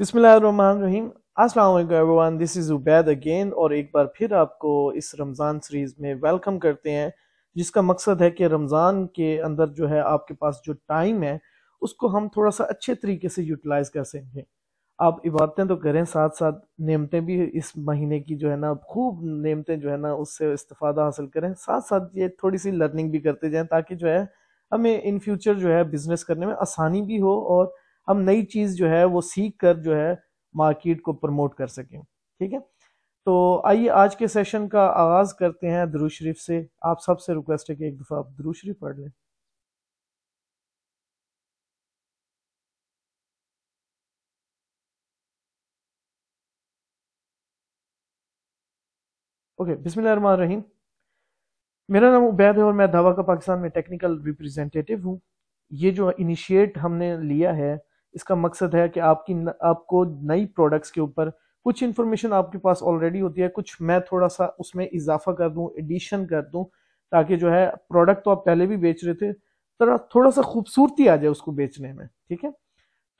बिस्मिल्लाहिर्रहमानिर्रहीम अस्सलाम everyone this is Ubaid again और एक बार फिर आपको इस रमज़ान सीरीज़ में वेलकम करते हैं जिसका मकसद है कि रमज़ान के अंदर जो है आपके पास जो टाइम है उसको हम थोड़ा सा अच्छे तरीके से यूटिलाइज़ कर सकें आप इबादतें तो करें साथ साथ नियमतें भी इस महीने की जो है ना खूब नियमतें जो है ना उससे इस्तफादा हासिल करें साथ साथ ये थोड़ी सी लर्निंग भी करते जाएँ ताकि जो है हमें इन फ्यूचर जो है बिज़नेस करने में आसानी भी हो और हम नई चीज़ जो है वो सीख कर जो है मार्केट को प्रमोट कर सकें ठीक है तो आइए आज के सेशन का आगाज़ करते हैं दरू शरीफ से आप सबसे रिक्वेस्ट है कि एक दफ़ा आप दरू शरीफ पढ़ लें ओके बिस्मिल्लाह रहीम मेरा नाम उबैद है और मैं धावा का पाकिस्तान में टेक्निकल रिप्रेजेंटेटिव हूँ ये जो इनिशिएट हमने लिया है इसका मकसद है कि आपकी न, आपको नई प्रोडक्ट्स के ऊपर कुछ इन्फॉर्मेशन आपके पास ऑलरेडी होती है कुछ मैं थोड़ा सा उसमें इजाफा कर दूं एडिशन कर दूं ताकि जो है प्रोडक्ट तो आप पहले भी बेच रहे थे थोड़ा थोड़ा सा खूबसूरती आ जाए उसको बेचने में ठीक है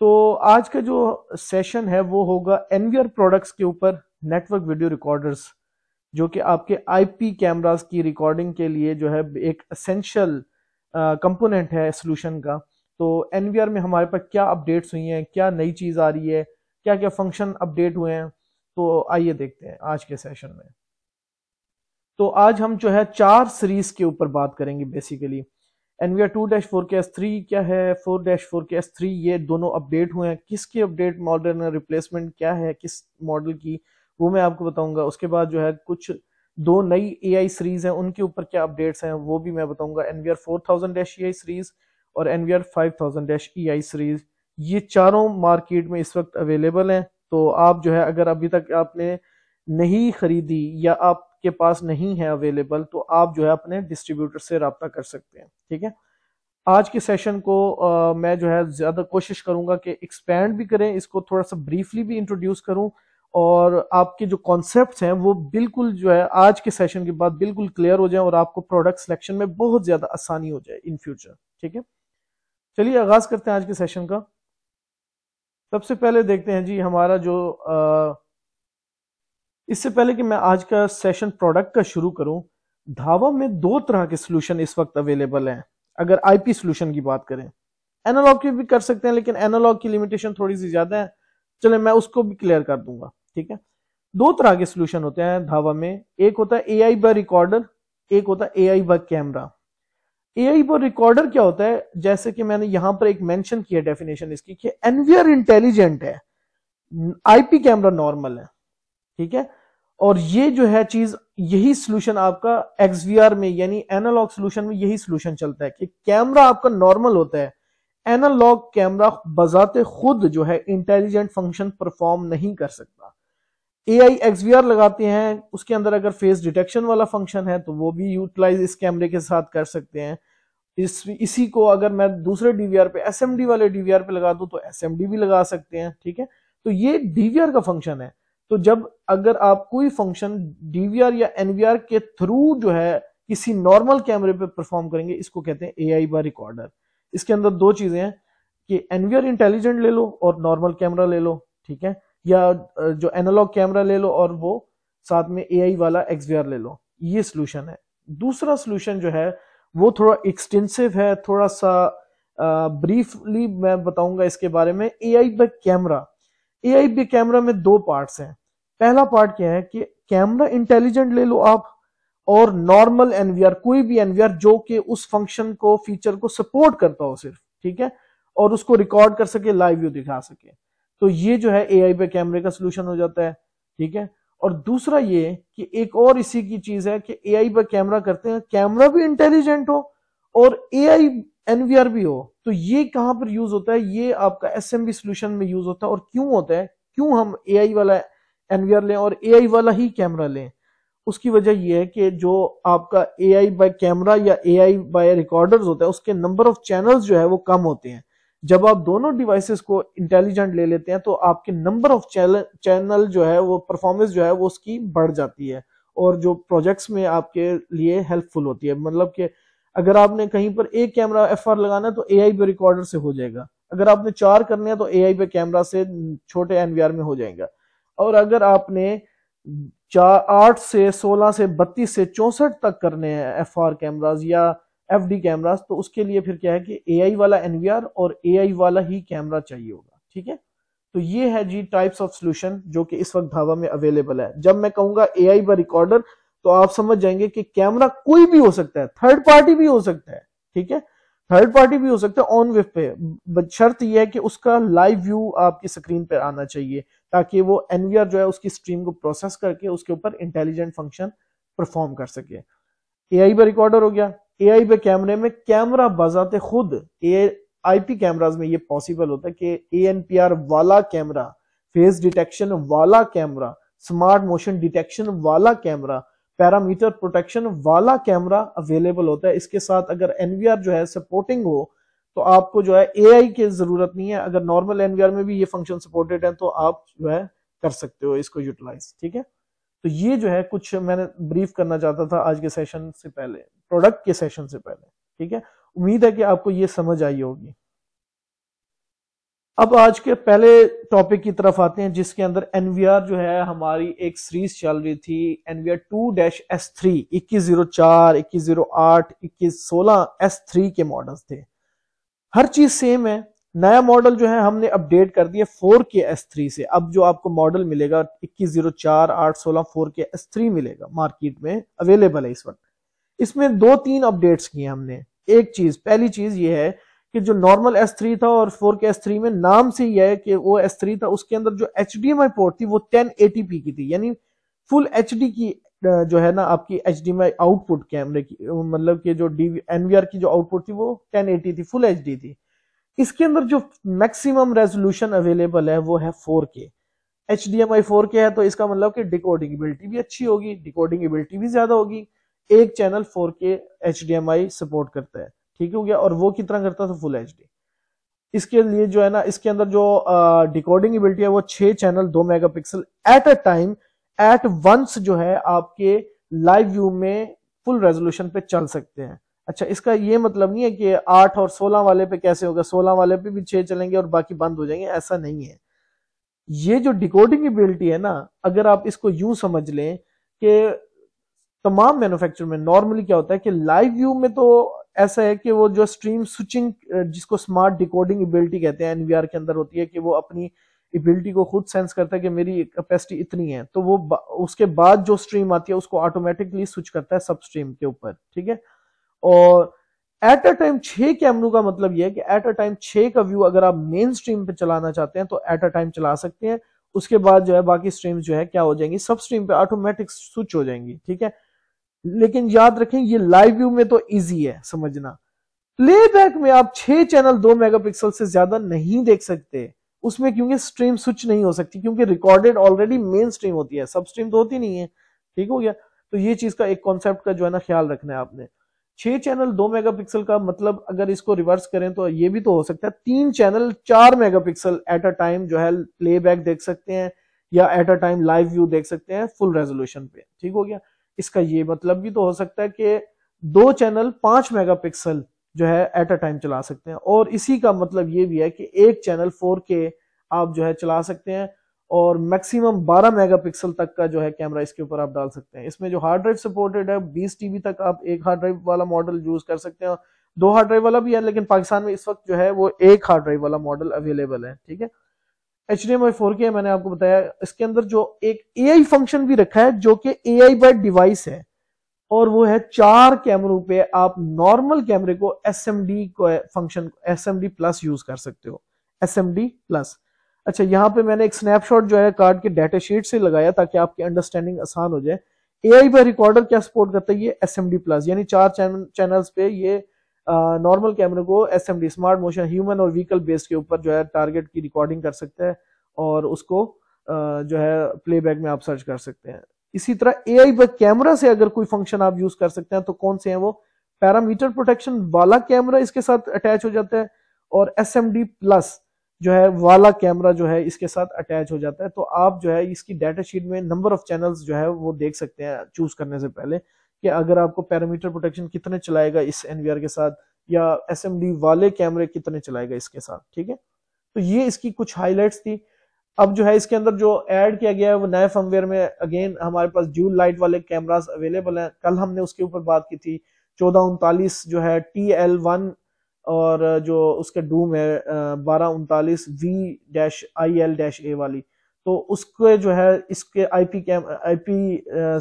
तो आज का जो सेशन है वो होगा एनवीआर प्रोडक्ट्स के ऊपर नेटवर्क वीडियो रिकॉर्डर्स जो कि आपके आईपी कैमरास की रिकॉर्डिंग के लिए जो है एक असेंशियल कंपोनेंट है सोल्यूशन का तो एन में हमारे पास क्या अपडेट्स हुई हैं क्या नई चीज़ आ रही है क्या क्या फंक्शन अपडेट हुए हैं तो आइए देखते हैं आज के सेशन में तो आज हम जो है चार सीरीज के ऊपर बात करेंगे basically N V R two dash four K S three क्या है four dash four K S three ये दोनों अपडेट हुए हैं किसके अपडेट मॉडल रिप्लेसमेंट क्या है किस मॉडल की वो मैं आपको बताऊंगा उसके बाद जो है कुछ दो नई ए आई सीरीज हैं उनके ऊपर क्या अपडेट्स हैं वो भी मैं बताऊंगा N V R four thousand dash A series और N V R five thousand dash E I series ये चारों मार्केट में इस वक्त अवेलेबल हैं तो आप जो है अगर अभी तक आपने नहीं खरीदी या आपके पास नहीं है अवेलेबल तो आप जो है अपने डिस्ट्रीब्यूटर से रबता कर सकते हैं ठीक है आज के सेशन को आ, मैं जो है ज्यादा कोशिश करूंगा कि एक्सपैंड भी करें इसको थोड़ा सा ब्रीफली भी इंट्रोड्यूस करूं और आपके जो कॉन्सेप्ट हैं वो बिल्कुल जो है आज के सेशन के बाद बिल्कुल क्लियर हो जाए और आपको प्रोडक्ट सिलेक्शन में बहुत ज्यादा आसानी हो जाए इन फ्यूचर ठीक है चलिए आगाज करते हैं आज के सेशन का सबसे पहले देखते हैं जी हमारा जो इससे पहले कि मैं आज का सेशन प्रोडक्ट का शुरू करूं धावा में दो तरह के सोल्यूशन इस वक्त अवेलेबल हैं अगर आईपी सोल्यूशन की बात करें एनालॉग की भी कर सकते हैं लेकिन एनालॉग की लिमिटेशन थोड़ी सी ज्यादा है चले मैं उसको भी क्लियर कर दूंगा ठीक है दो तरह के सोल्यूशन होते हैं धावा में एक होता है ए आई बाय रिकॉर्डर एक होता है A I by camera AI पर रिकॉर्डर क्या होता है जैसे कि मैंने यहां पर एक मेंशन किया डेफिनेशन इसकी कि एनवीआर इंटेलिजेंट है आईपी कैमरा नॉर्मल है ठीक है और ये जो है चीज यही सोल्यूशन आपका एक्सवीआर में यानी एनालॉग सोल्यूशन में यही सोल्यूशन चलता है कि कैमरा आपका नॉर्मल होता है एनालॉग कैमरा बजाते खुद जो है इंटेलिजेंट फंक्शन परफॉर्म नहीं कर सकता ए आई एक्सवीआर लगाते हैं उसके अंदर अगर फेस डिटेक्शन वाला फंक्शन है तो वो भी यूटिलाइज इस कैमरे के साथ कर सकते हैं इस इसी को अगर मैं दूसरे डीवीआर पे एसएमडी वाले डीवीआर पे लगा दूं तो एसएमडी भी लगा सकते हैं ठीक है तो ये डीवीआर का फंक्शन है तो जब अगर आप कोई फंक्शन डीवीआर या एनवीआर के थ्रू जो है किसी नॉर्मल कैमरे पे परफॉर्म करेंगे इसको कहते हैं एआई बाय रिकॉर्डर इसके अंदर दो चीजें हैं कि एनवीआर इंटेलिजेंट ले लो और नॉर्मल कैमरा ले लो ठीक है या जो एनालॉग कैमरा ले लो और वो साथ में ए वाला एक्सवीआर ले लो ये सोल्यूशन है दूसरा सोल्यूशन जो है वो थोड़ा एक्सटेंसिव है थोड़ा सा ब्रीफली मैं बताऊंगा इसके बारे में ए आई बे कैमरा ए आई बे कैमरा में दो पार्ट्स हैं पहला पार्ट क्या है कि कैमरा इंटेलिजेंट ले लो आप और नॉर्मल एनवीआर कोई भी एनवीआर जो कि उस फंक्शन को फीचर को सपोर्ट करता हो सिर्फ ठीक है और उसको रिकॉर्ड कर सके लाइव व्यू दिखा सके तो ये जो है एआई पे कैमरे का सोल्यूशन हो जाता है ठीक है और दूसरा ये कि एक और इसी की चीज है कि ए आई कैमरा करते हैं कैमरा भी इंटेलिजेंट हो और आई एनवीआर भी हो तो ये कहां पर यूज होता है ये आपका एस बी सोल्यूशन में यूज होता है और क्यों होता है क्यों हम आई वाला एनवीआर लें और आई वाला ही कैमरा लें उसकी वजह यह है कि जो आपका ए आई बाय कैमरा या ए आई बाय रिकॉर्डर्स होता है उसके नंबर ऑफ चैनल्स जो है वो कम होते हैं जब आप दोनों डिवाइसेस को इंटेलिजेंट ले लेते हैं तो आपके नंबर ऑफ चैनल जो है वो परफॉर्मेंस जो है वो उसकी बढ़ जाती है और जो प्रोजेक्ट्स में आपके लिए हेल्पफुल होती है मतलब कि अगर आपने कहीं पर एक कैमरा एफ लगाना है तो ए आई पे रिकॉर्डर से हो जाएगा अगर आपने चार करने हैं तो ए आई पे कैमरा से छोटे एनवीआर में हो जाएगा और अगर आपने चार आठ से सोलह से बत्तीस से चौसठ तक करने हैं एफ आर कैमराज या एफ डी कैमराज तो उसके लिए फिर क्या है कि ए आई वाला एन और ए आई वाला ही कैमरा चाहिए होगा ठीक है तो ये है जी टाइप्स ऑफ सोल्यूशन जो कि इस वक्त धावा में अवेलेबल है जब मैं कहूंगा ए आई रिकॉर्डर तो आप समझ जाएंगे कि कैमरा कोई भी हो सकता है थर्ड पार्टी भी हो सकता है ठीक है थर्ड पार्टी भी हो सकता है ऑन वेब पे शर्त यह है कि उसका लाइव व्यू आपकी स्क्रीन पर आना चाहिए ताकि वो एनवीआर जो है उसकी स्ट्रीम को प्रोसेस करके उसके ऊपर इंटेलिजेंट फंक्शन परफॉर्म कर सके ए आई रिकॉर्डर हो गया ए आई पे कैमरे में कैमरा बजाते खुद ए आई पी कैमराज में ये पॉसिबल होता है कि ए एन पी आर वाला कैमरा फेस डिटेक्शन वाला कैमरा स्मार्ट मोशन डिटेक्शन वाला कैमरा पैरामीटर प्रोटेक्शन वाला कैमरा अवेलेबल होता है इसके साथ अगर एनवीआर जो है सपोर्टिंग हो तो आपको जो है एआई की जरूरत नहीं है अगर नॉर्मल एनवीआर में भी ये फंक्शन सपोर्टेड है तो आप जो है कर सकते हो इसको यूटिलाइज ठीक है तो ये जो है कुछ मैंने ब्रीफ करना चाहता था आज के सेशन से पहले प्रोडक्ट के सेशन से पहले ठीक है उम्मीद है कि आपको ये समझ आई होगी अब आज के पहले टॉपिक की तरफ आते हैं जिसके अंदर एनवीआर जो है हमारी एक सीरीज चल रही थी NVR two dash S three इक्कीस जीरो चार इक्कीस जीरो आठ इक्कीस सोलह एस थ्री के मॉडल्स थे हर चीज सेम है नया मॉडल जो है हमने अपडेट कर दिया फोर के एस थ्री से अब जो आपको मॉडल मिलेगा इक्कीस जीरो चार आठ सोलह फोर के एस थ्री मिलेगा मार्केट में अवेलेबल है इस वक्त इसमें दो तीन अपडेट्स किए हमने एक चीज पहली चीज ये है कि जो नॉर्मल S3 था और 4K S3 में नाम से ही है कि वो S3 था उसके अंदर जो HDMI पोर्ट थी वो 1080p की थी यानी फुल HD की जो है ना आपकी एच आउटपुट कैमरे की मतलब कि जो डी एनवीआर की जो आउटपुट थी वो 1080 थी फुल एच थी इसके अंदर जो मैक्सिमम रेजोल्यूशन अवेलेबल है वो है 4K HDMI 4K है तो इसका मतलब कि डिकोडिंग एबिलिटी भी अच्छी होगी डिकोडिंग एबिलिटी भी ज्यादा होगी एक चैनल 4K HDMI सपोर्ट करता है ठीक हो गया और वो कितना करता था फुल एच इसके लिए जो है ना इसके अंदर जो डिकोडिंग एबिलिटी है वो छह चैनल दो megapixel at a time at once जो है आपके लाइव व्यू में फुल रेजोल्यूशन पे चल सकते हैं अच्छा इसका ये मतलब नहीं है कि आठ और सोलह वाले पे कैसे होगा सोलह वाले पे भी छह चलेंगे और बाकी बंद हो जाएंगे ऐसा नहीं है ये जो डिकोडिंग एबिलिटी है ना अगर आप इसको यूं समझ लें कि तमाम मैन्युफैक्चर में नॉर्मली क्या होता है कि लाइव व्यू में तो ऐसा है कि वो जो स्ट्रीम स्विचिंग जिसको स्मार्ट डिकोडिंग एबिलिटी कहते हैं एनवीआर के अंदर होती है कि वो अपनी एबिलिटी को खुद सेंस करता है कि मेरी कैपेसिटी इतनी है तो वो उसके बाद जो स्ट्रीम आती है उसको ऑटोमेटिकली स्विच करता है सब स्ट्रीम के ऊपर ठीक है और एट अ टाइम छह कैमरों का मतलब यह है कि एट अ टाइम छह का व्यू अगर आप मेन स्ट्रीम पे चलाना चाहते हैं तो एट अ टाइम चला सकते हैं उसके बाद जो है बाकी स्ट्रीम जो है क्या हो जाएंगी सब स्ट्रीम पे ऑटोमेटिक स्विच हो जाएंगी ठीक है लेकिन याद रखें ये लाइव व्यू में तो इजी है समझना प्लेबैक में आप छह चैनल दो मेगापिक्सल से ज्यादा नहीं देख सकते उसमें क्योंकि स्ट्रीम स्विच नहीं हो सकती क्योंकि रिकॉर्डेड ऑलरेडी मेन स्ट्रीम होती है सब स्ट्रीम तो होती नहीं है ठीक हो गया तो ये चीज का एक कॉन्सेप्ट का जो है ना ख्याल रखना है आपने छह चैनल दो मेगापिक्सल का मतलब अगर इसको रिवर्स करें तो ये भी तो हो सकता है तीन चैनल चार मेगापिक्सल एट अ टाइम जो है प्लेबैक देख सकते हैं या at a time live view देख सकते हैं फुल रेजोल्यूशन पे ठीक हो गया इसका ये मतलब भी तो हो सकता है कि दो चैनल पांच मेगापिक्सल जो है एट अ टाइम चला सकते हैं और इसी का मतलब ये भी है कि एक चैनल फोर के आप जो है चला सकते हैं और मैक्सिमम 12 मेगापिक्सल तक का जो है कैमरा इसके ऊपर आप डाल सकते हैं इसमें जो हार्ड ड्राइव सपोर्टेड है बीस टीबी तक आप एक हार्ड ड्राइव वाला मॉडल यूज कर सकते हैं दो हार्ड ड्राइव वाला भी है लेकिन पाकिस्तान में इस वक्त जो है वो एक हार्ड ड्राइव वाला मॉडल अवेलेबल है ठीक है H D M I four K मैंने आपको बताया इसके अंदर जो एक ए आई फंक्शन भी रखा है जो कि ए आई बाई डिवाइस है और वो है चार कैमरों पे आप नॉर्मल कैमरे को S M D function S M D plus use कर सकते हो एस एम डी प्लस अच्छा यहाँ पे मैंने एक स्नैपशॉट जो है कार्ड के डाटा शीट से लगाया ताकि आपकी अंडरस्टैंडिंग आसान हो जाए ए आई बाय रिकॉर्डर क्या सपोर्ट करता है ये एस एम डी प्लस यानी चार चैनल पे ये नॉर्मल कैमरे को एस स्मार्ट मोशन ह्यूमन और व्हीकल बेस के ऊपर जो है टारगेट की रिकॉर्डिंग कर सकते हैं और उसको जो है प्लेबैक में आप सर्च कर सकते हैं इसी तरह ए पर कैमरा से अगर कोई फंक्शन आप यूज कर सकते हैं तो कौन से हैं वो पैरामीटर प्रोटेक्शन वाला कैमरा इसके साथ अटैच हो जाता है और एस प्लस जो है वाला कैमरा जो है इसके साथ अटैच हो जाता है तो आप जो है इसकी डाटा शीट में नंबर ऑफ चैनल्स जो है वो देख सकते हैं चूज करने से पहले कि अगर आपको पैरामीटर प्रोटेक्शन कितने चलाएगा इस एनवीआर के साथ या एस वाले कैमरे कितने चलाएगा इसके साथ ठीक है तो ये इसकी कुछ हाईलाइट्स थी अब जो है इसके अंदर जो ऐड किया गया है वो नए फर्मवेयर में अगेन हमारे पास ड्यूल लाइट वाले कैमरास अवेलेबल हैं कल हमने उसके ऊपर बात की थी चौदह उनतालीस जो है टी एल वन और जो उसके डूम है बारह उनतालीस V dash I L dash A वाली तो उसके जो है इसके आईपी कैम आईपी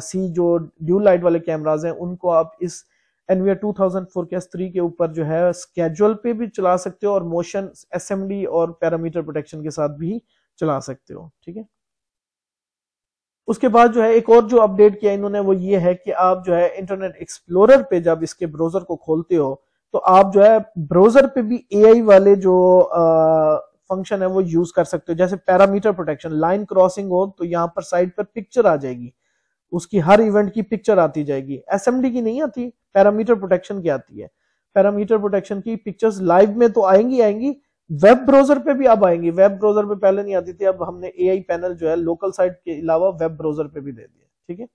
सी जो ड्यू लाइट वाले कैमराज हैं उनको आप इस एनवीआर 2000 फोरकास्ट थ्री के ऊपर जो है स्केजुअल पे भी चला सकते हो और मोशन एसएमडी और पैरामीटर प्रोटेक्शन के साथ भी चला सकते हो ठीक है उसके बाद जो है एक और जो अपडेट किया इन्होंने वो ये है कि आप जो है इंटरनेट एक्सप्लोरर पे जब इसके ब्राउजर को खोलते हो तो आप जो है ब्राउजर पे भी एआई वाले जो फंक्शन है वो यूज कर सकते हो जैसे पैरामीटर प्रोटेक्शन लाइन क्रॉसिंग हो तो यहाँ पर साइड पर पिक्चर आ जाएगी उसकी हर इवेंट की पिक्चर आती जाएगी एसएमडी की नहीं आती पैरामीटर प्रोटेक्शन की आती है पैरामीटर प्रोटेक्शन की पिक्चर्स लाइव में तो आएंगी आएंगी वेब ब्राउजर पे भी अब आएंगी वेब ब्राउजर पे पहले नहीं आती थी अब हमने एआई पैनल जो है लोकल साइट के अलावा वेब ब्राउजर पे भी दे दिया ठीक है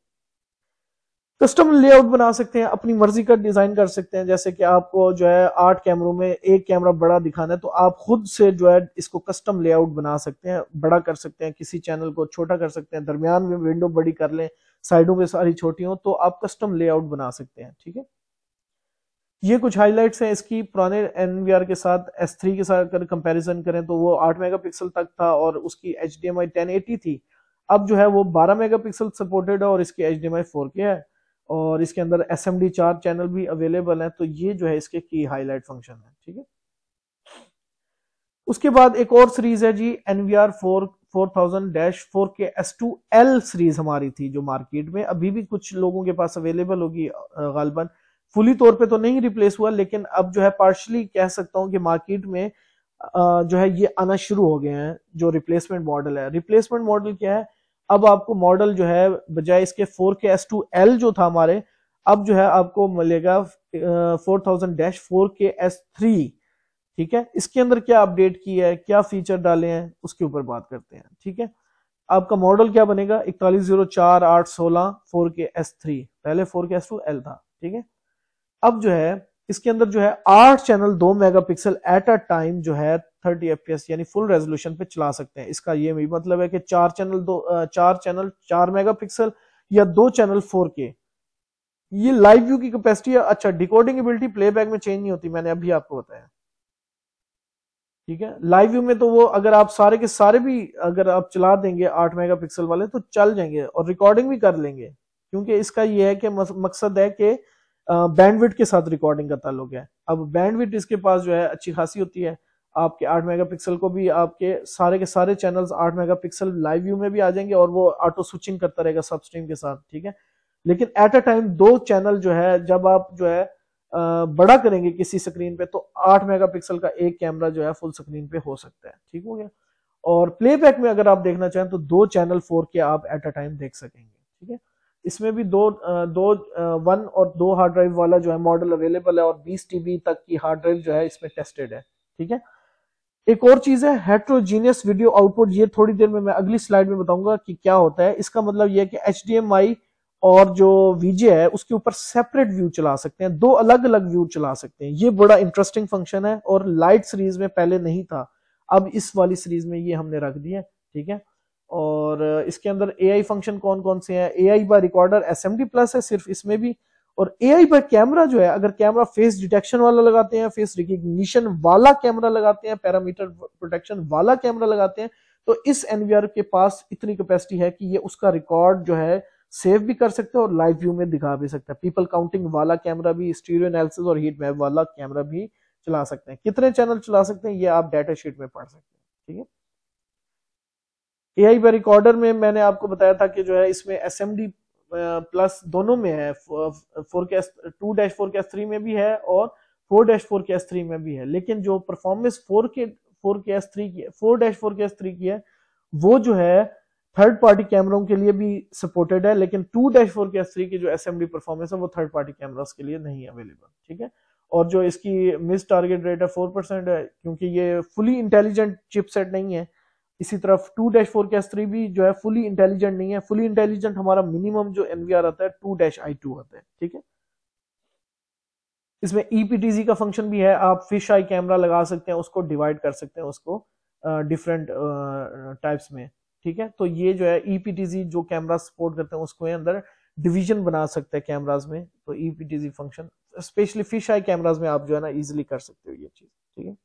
कस्टम लेआउट बना सकते हैं अपनी मर्जी का डिजाइन कर सकते हैं जैसे कि आपको जो है आठ कैमरों में एक कैमरा बड़ा दिखाना है तो आप खुद से जो है इसको कस्टम लेआउट बना सकते हैं बड़ा कर सकते हैं किसी चैनल को छोटा कर सकते हैं दरमियान में विंडो बड़ी कर लें साइडों में सारी छोटी हो तो आप कस्टम लेआउट बना सकते हैं ठीक है ये कुछ हाईलाइट्स हैं इसकी पुराने एनवीआर के साथ एस के साथ अगर कंपेरिजन करें तो वो आठ मेगा तक था और उसकी एच डी थी अब जो है वो 12 मेगापिक्सल सपोर्टेड है और इसकी एच डी है और इसके अंदर एस एम डी चार चैनल भी अवेलेबल है तो ये जो है इसके की हाईलाइट फंक्शन है ठीक है उसके बाद एक और सीरीज है G N V R four four thousand dash four K S two L series हमारी थी जो मार्केट में अभी भी कुछ लोगों के पास अवेलेबल होगी गालबन फुली तौर पे तो नहीं रिप्लेस हुआ लेकिन अब जो है पार्शली कह सकता हूँ कि मार्केट में जो है ये आना शुरू हो गए हैं जो रिप्लेसमेंट मॉडल है रिप्लेसमेंट मॉडल क्या है अब आपको मॉडल जो है बजाय इसके four K S two L जो था हमारे अब जो है आपको मिलेगा four thousand dash four K S three ठीक है इसके अंदर क्या अपडेट किया है क्या फीचर डाले हैं उसके ऊपर बात करते हैं ठीक है आपका मॉडल क्या बनेगा इकतालीस जीरो चार आठ सोलह फोर के एस थ्री पहले four K S two L था ठीक है अब जो है इसके अंदर जो है आठ चैनल दो मेगापिक्सल एट अ टाइम जो है थर्टी एफ यानी फुल रेजोल्यूशन पे चला सकते हैं इसका ये भी मतलब है कि चार चैनल दो चार चैनल चार मेगा या दो चैनल फोर के ये लाइव व्यू की कैपेसिटी है अच्छा डिकोडिंग एबिलिटी प्लेबैक में चेंज नहीं होती मैंने अभी आपको बताया ठीक है लाइव व्यू में तो वो अगर आप सारे के सारे भी अगर आप चला देंगे आठ मेगापिक्सल वाले तो चल जाएंगे और रिकॉर्डिंग भी कर लेंगे क्योंकि इसका ये है कि मकसद है कि बैंडविट के साथ रिकॉर्डिंग का ताल्लुक है अब बैंडविट इसके पास जो है अच्छी खासी होती है आपके 8 मेगापिक्सल को भी आपके सारे के सारे चैनल्स 8 मेगापिक्सल लाइव व्यू में भी आ जाएंगे और वो ऑटो स्विचिंग करता रहेगा सब स्ट्रीम के साथ ठीक है लेकिन एट अ टाइम दो चैनल जो है जब आप जो है बड़ा करेंगे किसी स्क्रीन पे तो 8 मेगापिक्सल का एक कैमरा जो है फुल स्क्रीन पे हो सकता है ठीक हो गया और बैक में अगर आप देखना चाहें तो दो चैनल फोर के आप एट अ टाइम देख सकेंगे ठीक है इसमें भी दो दो वन और दो हार्ड ड्राइव वाला जो है मॉडल अवेलेबल है और बीस टीबी तक की हार्ड ड्राइव जो है इसमें टेस्टेड है ठीक है एक और चीज है हेट्रोजीनियस वीडियो आउटपुट ये थोड़ी देर में मैं अगली स्लाइड में बताऊंगा कि क्या होता है इसका मतलब यह है कि एच और जो वीजे है उसके ऊपर सेपरेट व्यू चला सकते हैं दो अलग अलग व्यू चला सकते हैं ये बड़ा इंटरेस्टिंग फंक्शन है और लाइट सीरीज में पहले नहीं था अब इस वाली सीरीज में ये हमने रख दिया ठीक है और इसके अंदर ए फंक्शन कौन कौन से हैं ए आई बा रिकॉर्डर एस प्लस है सिर्फ इसमें भी और एआई पर कैमरा जो है अगर कैमरा फेस डिटेक्शन वाला लगाते हैं फेस रिकग्निशन वाला कैमरा लगाते हैं पैरामीटर प्रोटेक्शन वाला कैमरा लगाते हैं तो इस एनवीआर के पास इतनी कैपेसिटी है कि ये उसका रिकॉर्ड जो है सेव भी कर सकते हैं और लाइव व्यू में दिखा भी सकते हैं पीपल काउंटिंग वाला कैमरा भी स्टीरियो एनालिसिस और हीट मैप वाला कैमरा भी चला सकते हैं कितने चैनल चला सकते हैं ये आप डाटा शीट में पढ़ सकते हैं ठीक है एआई पर रिकॉर्डर में मैंने आपको बताया था कि जो है इसमें एस प्लस दोनों में है four K two dash four K three में भी है और four dash four K three में भी है लेकिन जो performance four K four K S three की four dash four S three की है वो जो है थर्ड पार्टी कैमरों के लिए भी सपोर्टेड है लेकिन two dash four S three की जो एस परफॉर्मेंस है वो थर्ड पार्टी कैमरा के लिए नहीं अवेलेबल ठीक है और जो इसकी मिस टारगेट रेट है फोर परसेंट है क्योंकि ये फुली इंटेलिजेंट चिपसेट नहीं है इसी तरफ टू डैश थ्री भी जो है फुली इंटेलिजेंट नहीं है फुली इंटेलिजेंट हमारा मिनिमम जो एनवीआर आता है टू डैश आई टू आता है ठीक है इसमें ईपीटीजी e का फंक्शन भी है आप फिश आई कैमरा लगा सकते हैं उसको डिवाइड कर सकते हैं उसको डिफरेंट टाइप्स में ठीक है तो ये जो है ईपीटीजी e जो कैमरा सपोर्ट करते हैं उसको अंदर डिवीजन बना सकते हैं कैमराज में तो EPTG function specially fish eye cameras में आप जो है ना इजिली कर सकते हो ये चीज ठीक है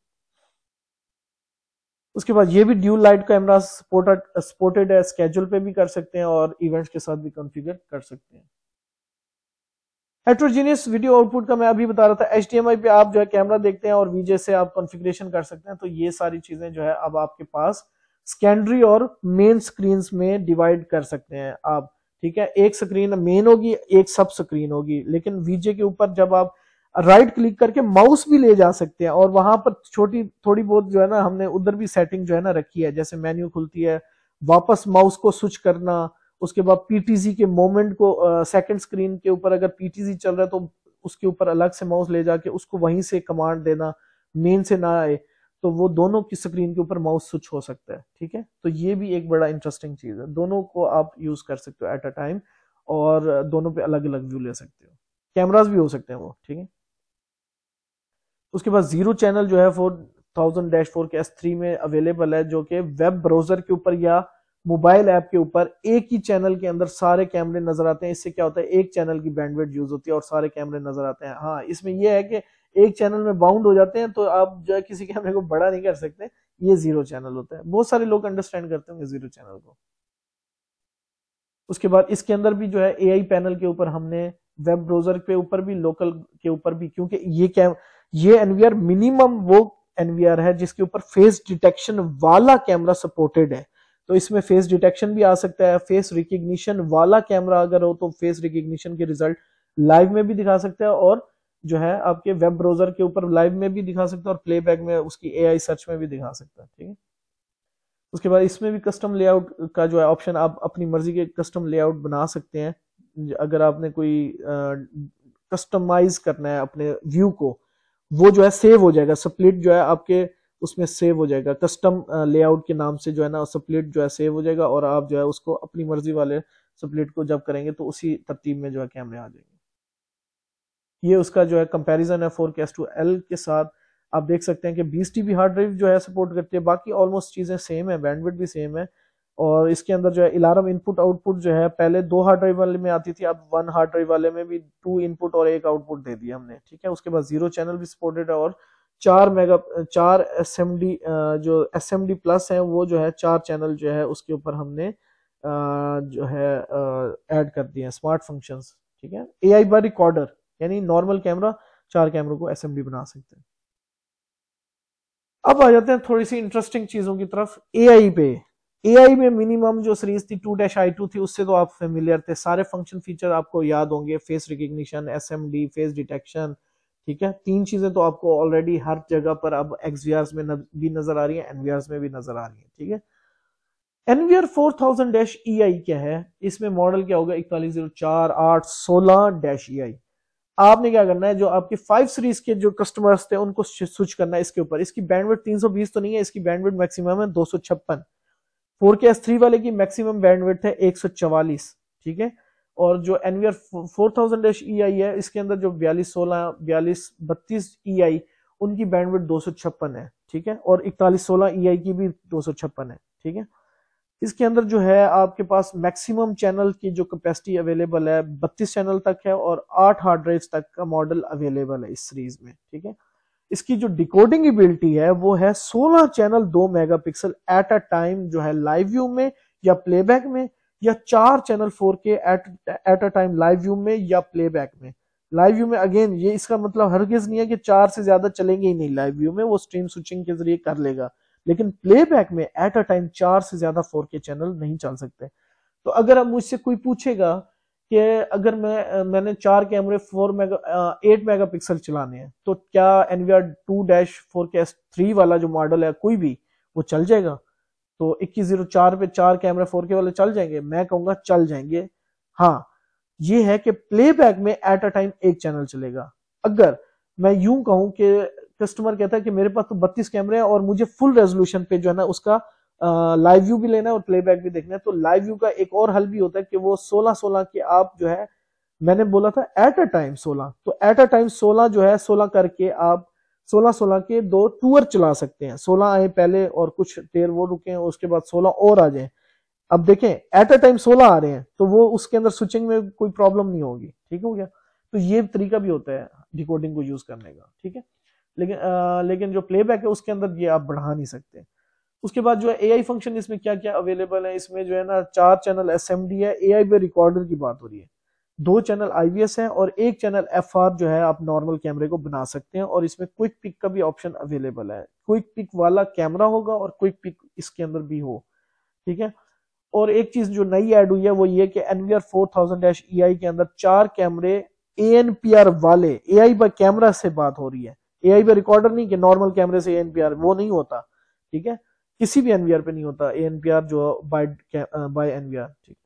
उसके बाद ये भी dual light camera supported supported है स्केजुअल पे भी कर सकते हैं और इवेंट्स के साथ भी कॉन्फ़िगर कर सकते हैं हेट्रोजीनियस वीडियो आउटपुट का मैं अभी बता रहा था एच पे आप जो है कैमरा देखते हैं और वीजे से आप कॉन्फ़िगरेशन कर सकते हैं तो ये सारी चीजें जो है अब आपके पास सेकेंडरी और मेन स्क्रीन में डिवाइड कर सकते हैं आप ठीक है एक स्क्रीन मेन होगी एक सब स्क्रीन होगी लेकिन वीजे के ऊपर जब आप राइट क्लिक करके माउस भी ले जा सकते हैं और वहां पर छोटी थोड़ी बहुत जो है ना हमने उधर भी सेटिंग जो है ना रखी है जैसे मेन्यू खुलती है वापस माउस को स्विच करना उसके बाद पीटीसी के मोमेंट को सेकंड स्क्रीन के ऊपर अगर पीटीसी चल रहा है तो उसके ऊपर अलग से माउस ले जाके उसको वहीं से कमांड देना मेन से ना आए तो वो दोनों की स्क्रीन के ऊपर माउस स्विच हो सकता है ठीक है तो ये भी एक बड़ा इंटरेस्टिंग चीज है दोनों को आप यूज कर सकते हो एट अ टाइम और दोनों पे अलग अलग व्यू ले सकते हो कैमराज भी हो सकते हैं वो ठीक है उसके बाद जीरो चैनल जो है four thousand dash four K S three में अवेलेबल है जो कि वेब ब्राउजर के ऊपर या मोबाइल ऐप के ऊपर एक ही चैनल के अंदर सारे कैमरे नजर आते हैं इससे क्या होता है एक चैनल की बैंडविड्थ यूज होती है और सारे कैमरे नजर आते हैं हाँ इसमें यह है कि एक चैनल में बाउंड हो जाते हैं तो आप जो है किसी कैमरे को बड़ा नहीं कर सकते ये जीरो चैनल होता है बहुत सारे लोग अंडरस्टैंड करते होंगे जीरो चैनल को उसके बाद इसके अंदर भी जो है एआई पैनल के ऊपर हमने वेब ब्राउजर के ऊपर भी लोकल के ऊपर भी क्योंकि ये कैम ये एनवीआर मिनिमम वो एनवीआर है जिसके ऊपर फेस डिटेक्शन वाला कैमरा सपोर्टेड है तो इसमें फेस डिटेक्शन भी आ सकता है फेस रिकग्निशन वाला कैमरा अगर हो तो फेस रिकग्निशन के रिजल्ट लाइव में भी दिखा सकते हैं और जो है आपके वेब ब्राउजर के ऊपर लाइव में भी दिखा सकता है और प्लेबैक में उसकी एआई सर्च में भी दिखा सकता है ठीक है उसके बाद इसमें भी कस्टम लेआउट का जो है ऑप्शन आप अपनी मर्जी के कस्टम लेआउट बना सकते हैं अगर आपने कोई कस्टमाइज करना है अपने व्यू को वो जो है सेव हो जाएगा सप्लिट जो है आपके उसमें सेव हो जाएगा कस्टम लेआउट uh, के नाम से जो है ना सप्लिट जो है सेव हो जाएगा और आप जो है उसको अपनी मर्जी वाले सप्लिट को जब करेंगे तो उसी तरतीब में जो है कैमरे आ जाएंगे ये उसका जो है कंपैरिजन है फोर के टू एल के साथ आप देख सकते हैं कि बीस टी हार्ड ड्राइव जो है सपोर्ट करती है बाकी ऑलमोस्ट चीज़ें सेम है बैंडविड भी सेम है और इसके अंदर जो है अलार्म इनपुट आउटपुट जो है पहले दो हार्ड ड्राइव वाले में आती थी अब वन हार्ड ड्राइव वाले में भी टू इनपुट और एक आउटपुट दे दिया हमने ठीक है उसके बाद जीरो चैनल भी सपोर्टेड है और चार मेगा चार एस जो एस प्लस है वो जो है चार चैनल जो है उसके ऊपर हमने जो है एड कर दिए स्मार्ट फंक्शन ठीक है ए आई बाय रिकॉर्डर यानी नॉर्मल कैमरा चार कैमरों को एस बना सकते हैं अब आ जाते हैं थोड़ी सी इंटरेस्टिंग चीजों की तरफ ए आई पे एआई में मिनिमम जो सीरीज थी टू डैश आई टू थी उससे तो आप फेमिलियर थे सारे फंक्शन फीचर आपको याद होंगे face recognition S M D face detection ठीक है तीन चीजें तो आपको ऑलरेडी हर जगह पर अब एक्सवीआर में भी नजर आ रही है एनवीआर में भी नजर आ रही है ठीक है NVR four thousand dash E I क्या है इसमें मॉडल क्या होगा इकतालीस जीरो चार आठ सोलह डैश ई आई आपने क्या करना है जो आपके फाइव सीरीज के जो कस्टमर्स थे उनको स्विच करना है इसके ऊपर इसकी बैंडविड्थ 320 तो नहीं है इसकी बैंडविड्थ मैक्सिमम है दो सौ छप्पन फोर के एस थ्री वाले की मैक्सिमम बैंडविड्थ है एक सौ चवालीस ठीक है और जो NVR four thousand E I है इसके अंदर जो बयालीस सोलह बयालीस बत्तीस ई e आई उनकी बैंडविड्थ दो सौ छप्पन है ठीक है और इकतालीस सोलह ई e आई की भी दो सौ छप्पन है ठीक है इसके अंदर जो है आपके पास मैक्सिमम चैनल की जो कैपेसिटी अवेलेबल है बत्तीस चैनल तक है और आठ हार्ड ड्राइव्स तक का मॉडल अवेलेबल है इस सीरीज में ठीक है इसकी जो डिकोडिंग एबिलिटी है वो है 16 channel 2 megapixel at a time जो है लाइव व्यू में या प्लेबैक में या चार channel 4K at at a time live view में या प्लेबैक में लाइव व्यू में अगेन ये इसका मतलब हर नहीं है कि चार से ज्यादा चलेंगे ही नहीं लाइव व्यू में वो स्ट्रीम स्विचिंग के जरिए कर लेगा लेकिन प्ले में एट अ टाइम चार से ज्यादा फोर चैनल नहीं चल सकते तो अगर अब मुझसे कोई पूछेगा कि अगर मैं मैंने चार कैमरे four mega eight megapixel चलाने हैं तो क्या N V R two dash four K S three वाला जो मॉडल है कोई भी वो चल जाएगा तो इक्कीस जीरो चार पे चार कैमरे फोर के वाले चल जाएंगे मैं कहूँगा चल जाएंगे हाँ ये है कि बैक में एट अ टाइम एक चैनल चलेगा अगर मैं यूं कहूं कि कस्टमर कहता है कि मेरे पास तो बत्तीस कैमरे हैं और मुझे फुल रेजोल्यूशन पे जो है ना उसका लाइव व्यू भी लेना है और प्लेबैक भी देखना है तो लाइव व्यू का एक और हल भी होता है कि वो सोलह सोलह के आप जो है मैंने बोला था एट अ टाइम सोलह तो एट अ टाइम सोलह जो है सोलह करके आप सोलह सोलह के दो टूर चला सकते हैं सोलह आए पहले और कुछ देर वो रुके हैं उसके बाद सोलह और आ जाए अब देखें एट अ टाइम सोलह आ रहे हैं तो वो उसके अंदर स्विचिंग में कोई प्रॉब्लम नहीं होगी ठीक हो गया तो ये तरीका भी होता है डिकोडिंग को यूज करने का ठीक है लेकिन आ, लेकिन जो प्लेबैक है उसके अंदर ये आप बढ़ा नहीं सकते उसके बाद जो है ए आई फंक्शन इसमें क्या क्या अवेलेबल है इसमें जो है ना चार चैनल एस एम डी है ए आई पे रिकॉर्डर की बात हो रही है दो चैनल आईवीएस है और एक चैनल एफ आर जो है आप नॉर्मल कैमरे को बना सकते हैं और इसमें क्विक पिक का भी ऑप्शन अवेलेबल है क्विक पिक वाला कैमरा होगा और क्विक पिक इसके अंदर भी हो ठीक है और एक चीज जो नई ऐड हुई है वो ये कि NVR four thousand dash E I के अंदर चार कैमरे ए एन पी आर वाले ए आई पर कैमरा से बात हो रही है ए आई पर रिकॉर्डर नहीं कि नॉर्मल कैमरे से ए एन पी आर वो नहीं होता ठीक है किसी भी एनवीआर पे नहीं होता ए जो बाय बाय एनवीआर ठीक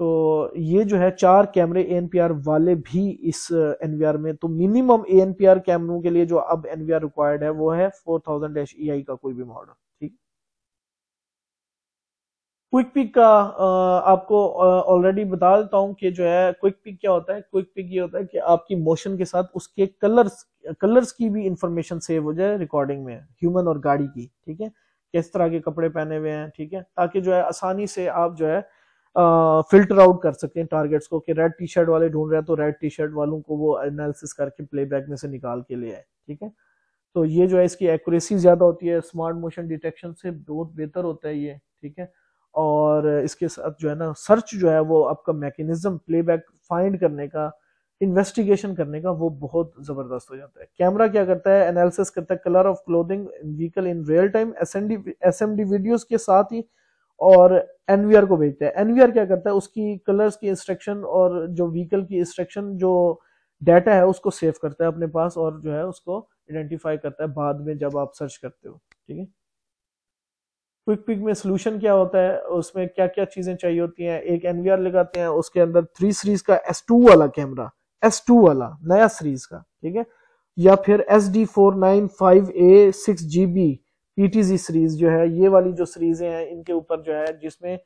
तो ये जो है चार कैमरे ए वाले भी इस एनवीआर uh, में तो मिनिमम ए कैमरों के लिए जो अब एनवीआर रिक्वायर्ड है वो है फोर थाउजेंड डैश ई का कोई भी मॉडल ठीक क्विक पिक का uh, आपको ऑलरेडी uh, बता देता हूं कि जो है क्विक पिक क्या होता है क्विक पिक ये होता है कि आपकी मोशन के साथ उसके कलर्स कलर्स की भी इंफॉर्मेशन सेव हो जाए रिकॉर्डिंग में ह्यूमन और गाड़ी की ठीक है किस तरह के कपड़े पहने हुए हैं ठीक है ताकि जो है आसानी से आप जो है फिल्टर आउट कर सकते हैं टारगेट्स को कि रेड टी शर्ट वाले ढूंढ रहे हैं तो रेड टी शर्ट वालों को वो एनालिसिस करके प्लेबैक में से निकाल के ले आए ठीक है तो ये जो है इसकी एक्यूरेसी ज्यादा होती है स्मार्ट मोशन डिटेक्शन से बहुत बेहतर होता है ये ठीक है और इसके साथ जो है ना सर्च जो है वो आपका मैकेनिज्म प्लेबैक फाइंड करने का इन्वेस्टिगेशन करने का वो बहुत जबरदस्त हो जाता है कैमरा क्या करता है एनालिसिस करता है colour of clothing vehicle in real time S M D videos के साथ ही और एनवीआर को भेजता है एनवीआर क्या करता है उसकी कलर्स की इंस्ट्रक्शन और जो व्हीकल की इंस्ट्रक्शन जो डाटा है उसको सेव करता है अपने पास और जो है उसको आइडेंटिफाई करता है बाद में जब आप सर्च करते हो ठीक है क्विक पिक में सोल्यूशन क्या होता है उसमें क्या क्या चीजें चाहिए होती हैं एक एनवीआर लगाते हैं उसके अंदर थ्री सीरीज का एस टू वाला कैमरा एस टू वाला नया सीरीज का ठीक है या फिर S D four nine five A six G B PTG series जो है ये वाली जो सीरीजें हैं इनके ऊपर जो है जिसमें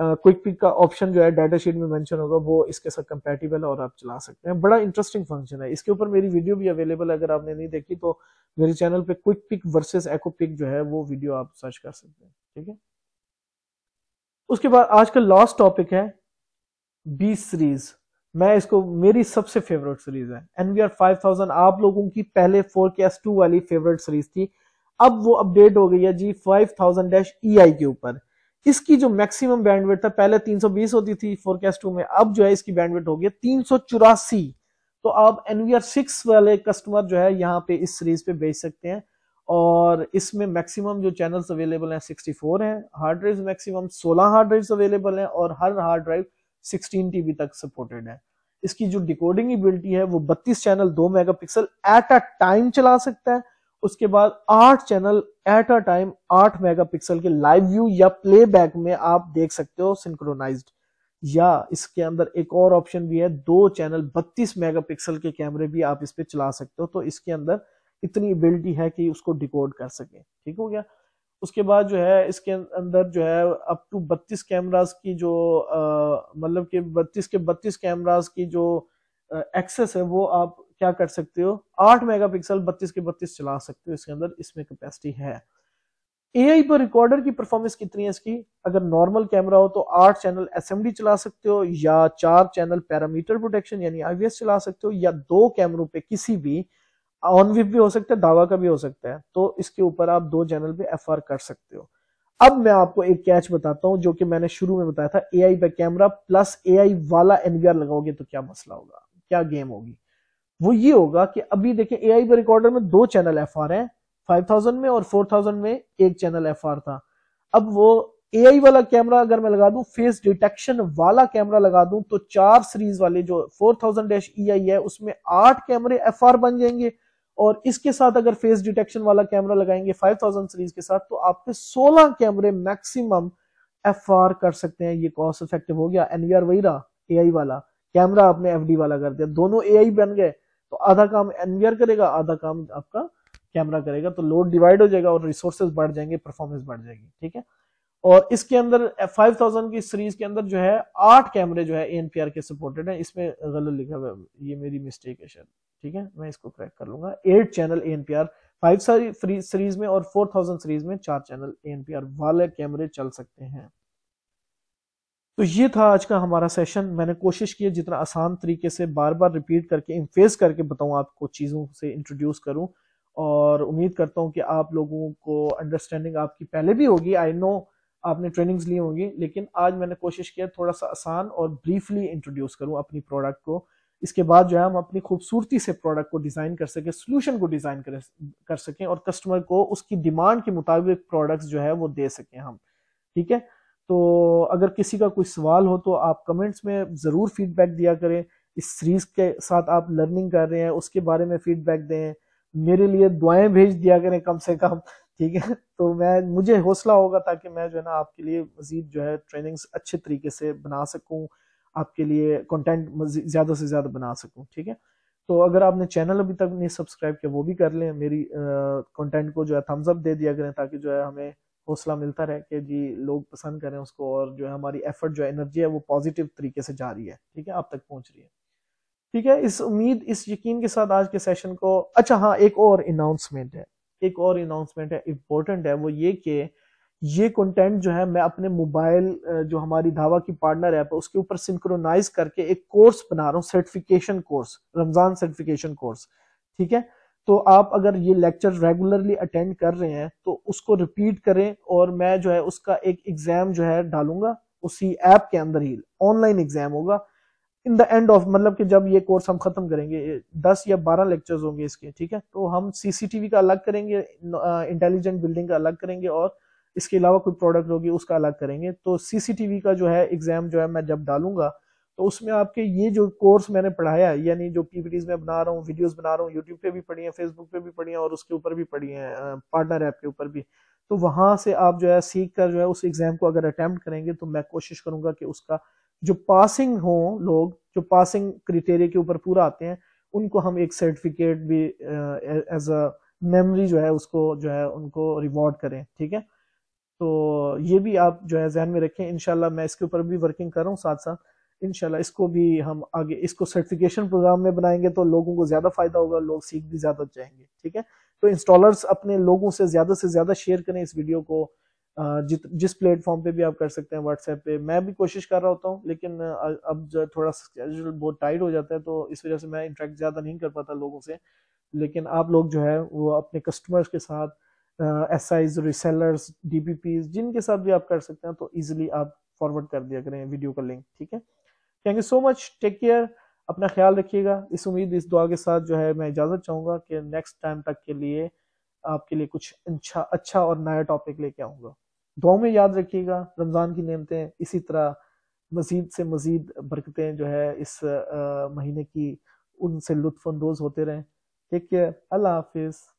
क्विक पिक का ऑप्शन जो है डाटा शीट में मेंशन होगा वो इसके साथ है और आप चला सकते हैं बड़ा इंटरेस्टिंग फंक्शन है इसके ऊपर मेरी वीडियो भी अवेलेबल है अगर आपने नहीं देखी तो मेरे चैनल पे quick pick versus AcuPick जो है वो वीडियो आप सर्च कर सकते हैं ठीक है उसके बाद आज का लास्ट टॉपिक है बी सीरीज मैं इसको मेरी सबसे फेवरेट सीरीज है N V R five thousand आप लोगों की पहले फोर के एस टू वाली फेवरेट सीरीज थी अब वो अपडेट हो गई है G five thousand dash E I के ऊपर इसकी जो मैक्सिमम बैंडविड्थ था पहले 320 होती थी फोरकास्ट टू में अब जो है इसकी बैंडविड्थ हो गई तीन तो आप एनवीआर सिक्स वाले कस्टमर जो है यहाँ पे इस सीरीज पे बेच सकते हैं और इसमें मैक्सिमम जो चैनल्स अवेलेबल हैं 64 हैं hard drive maximum 16 hard drive available हैं और हर हार्ड ड्राइव सिक्सटीन टीबी तक सपोर्टेड है इसकी जो डिकोडिंग एबिलिटी है वो 32 channel 2 megapixel at a time चला सकता है उसके बाद 8 channel at a time 8 megapixel के लाइव व्यू या प्लेबैक में आप देख सकते हो सिंक्रोनाइज्ड या इसके अंदर एक और ऑप्शन भी है दो चैनल 32 मेगापिक्सल के कैमरे भी आप इस पे चला सकते हो तो इसके अंदर इतनी एबिलिटी है कि उसको डिकोड कर सके ठीक हो गया उसके बाद जो है इसके अंदर जो है अप टू 32 कैमरास की जो मतलब कि 32 के 32 कैमरास की जो एक्सेस है वो आप क्या कर सकते हो 8 मेगापिक्सल 32 के 32 चला सकते हो इसके अंदर इसमें कैपेसिटी है ए पर रिकॉर्डर की परफॉर्मेंस कितनी है इसकी अगर नॉर्मल कैमरा हो तो आठ चैनल एस चला सकते हो या चार चैनल पैरामीटर प्रोटेक्शन यानी आईवीएस चला सकते हो या दो कैमरों पे किसी भी ऑन विप भी हो सकता है दावा का भी हो सकता है तो इसके ऊपर आप दो चैनल पे एफ कर सकते हो अब मैं आपको एक कैच बताता हूं जो कि मैंने शुरू में बताया था ए आई कैमरा प्लस ए आई वाला एनवीआर लगाओगे तो क्या मसला होगा क्या गेम होगी वो ये होगा कि अभी देखें ए आई पे रिकॉर्डर में दो चैनल एफ आर है थाउजेंड में और थाउजेंड में एक चैनल एफ आर था अब वो ए आई वाला कैमरा अगर मैं लगा दूं फेस डिटेक्शन वाला कैमरा लगा दूं तो चार सीरीज वाले जो four thousand dash E I है उसमें आठ कैमरे एफ आर बन जाएंगे और इसके साथ अगर फेस डिटेक्शन वाला कैमरा लगाएंगे 5000 सीरीज के साथ तो आपके 16 कैमरे मैक्सिमम एफ कर सकते हैं ये कॉस्ट इफेक्टिव हो गया एनवीआर वही रहा एआई वाला कैमरा आपने एफडी वाला कर दिया दोनों एआई बन गए तो आधा काम एनवीआर करेगा आधा काम आपका कैमरा करेगा तो लोड डिवाइड हो जाएगा और रिसोर्सेज बढ़ जाएंगे परफॉर्मेंस बढ़ जाएगी ठीक है और इसके अंदर थाउजेंड की सीरीज के अंदर जो है आठ कैमरे जो है एनपीआर के सपोर्टेड है इसमें गलत लिखा हुआ ये मेरी मिस्टेक है शायद ठीक है मैं इसको क्रैक कर लूंगा eight channel A NPR five series में और फोर थाउजेंड सीरीज में चार चैनल ए एनपीआर वाले कैमरे चल सकते हैं तो ये था आज का हमारा सेशन मैंने कोशिश की जितना आसान तरीके से बार बार रिपीट करके इम्फेस करके बताऊं आपको चीज़ों से इंट्रोड्यूस करूं और उम्मीद करता हूं कि आप लोगों को अंडरस्टैंडिंग आपकी पहले भी होगी आई नो आपने ट्रेनिंग्स ली होंगी लेकिन आज मैंने कोशिश किया थोड़ा सा आसान और ब्रीफली इंट्रोड्यूस करूं अपनी प्रोडक्ट को इसके बाद जो है हम अपनी खूबसूरती से प्रोडक्ट को डिज़ाइन कर सकें सोल्यूशन को डिज़ाइन कर कर सकें और कस्टमर को उसकी डिमांड के मुताबिक प्रोडक्ट्स जो है वो दे सकें हम ठीक है तो अगर किसी का कोई सवाल हो तो आप कमेंट्स में ज़रूर फीडबैक दिया करें इस सीरीज़ के साथ आप लर्निंग कर रहे हैं उसके बारे में फीडबैक दें मेरे लिए दुआएं भेज दिया करें कम से कम ठीक है तो मैं मुझे हौसला होगा ताकि मैं जो है ना आपके लिए मजीद जो है ट्रेनिंग्स अच्छे तरीके से बना सकूं आपके लिए कंटेंट ज़्यादा से ज़्यादा बना सकूँ ठीक है तो अगर आपने चैनल अभी तक नहीं सब्सक्राइब किया वो भी कर लें मेरी कंटेंट को जो है थम्स अप दे दिया करें ताकि जो है हमें हौसला मिलता रहे कि जी लोग पसंद करें उसको और जो है हमारी एफर्ट जो एनर्जी है वो पॉजिटिव तरीके से जा रही है ठीक है आप तक पहुंच रही है ठीक है इस उम्मीद इस यकीन के साथ आज के सेशन को अच्छा हाँ एक और अनाउंसमेंट है एक और अनाउंसमेंट है इम्पोर्टेंट है वो ये कि ये कंटेंट जो है मैं अपने मोबाइल जो हमारी धावा की पार्टनर ऐप है उसके ऊपर सिंक्रोनाइज करके एक कोर्स बना रहा हूँ certification course Ramzan certification course ठीक है तो आप अगर ये लेक्चर रेगुलरली अटेंड कर रहे हैं तो उसको रिपीट करें और मैं जो है उसका एक एग्जाम जो है डालूंगा उसी ऐप के अंदर ही ऑनलाइन एग्जाम होगा इन द एंड ऑफ मतलब कि जब ये कोर्स हम खत्म करेंगे दस या बारह लेक्चर्स होंगे इसके ठीक है तो हम सीसीटीवी का अलग करेंगे इंटेलिजेंट बिल्डिंग का अलग करेंगे और इसके अलावा कोई प्रोडक्ट होगी उसका अलग करेंगे तो सीसीटीवी का जो है एग्जाम जो है मैं जब डालूंगा तो उसमें आपके ये जो कोर्स मैंने पढ़ाया है यानी जो पीपीटीज मैं बना रहा हूँ वीडियोस बना रहा हूँ यूट्यूब पे भी पढ़ी है फेसबुक पे भी पढ़ी है और उसके ऊपर भी पढ़ी हैं पार्टनर ऐप के ऊपर भी तो वहां से आप जो है सीख कर जो है उस एग्जाम को अगर अटेम्प्ट करेंगे तो मैं कोशिश करूंगा कि उसका जो पासिंग हो लोग जो पासिंग क्रिटेरिया के ऊपर पूरा आते हैं उनको हम एक सर्टिफिकेट भी एज अ मेमरी जो है उसको जो है उनको रिवॉर्ड करें ठीक है तो ये भी आप जो है जहन में रखें इनशाला मैं इसके ऊपर भी वर्किंग कर रहा हूँ साथ साथ इनशाला इसको भी हम आगे इसको सर्टिफिकेशन प्रोग्राम में बनाएंगे तो लोगों को ज्यादा फायदा होगा लोग सीख भी ज्यादा जाएंगे ठीक है तो इंस्टॉलर्स अपने लोगों से ज्यादा से ज्यादा शेयर करें इस वीडियो को जित जिस प्लेटफॉर्म पे भी आप कर सकते हैं व्हाट्सएप पे मैं भी कोशिश कर रहा होता हूँ लेकिन अब जो थोड़ा स्केजल बहुत टाइट हो जाता है तो इस वजह से मैं इंटरेक्ट ज़्यादा नहीं कर पाता लोगों से लेकिन आप लोग जो है वो अपने कस्टमर्स के साथ एसआईज रिसेलर्स डीपीपीज जिनके साथ भी आप कर सकते हैं तो इजिली आप फॉरवर्ड कर दिया करें वीडियो का लिंक ठीक है thank you so much take care अपना ख्याल रखिएगा इस उम्मीद इस दुआ के साथ जो है मैं इजाजत चाहूंगा कि नेक्स्ट टाइम तक के लिए आपके लिए कुछ अच्छा अच्छा और नया टॉपिक लेके आऊंगा दुआ में याद रखिएगा रमजान की नियमतें इसी तरह मजीद से मजीद बरकतें जो है इस महीने की उनसे अंदोज होते रहें टेक केयर अल्लाह हाफिज़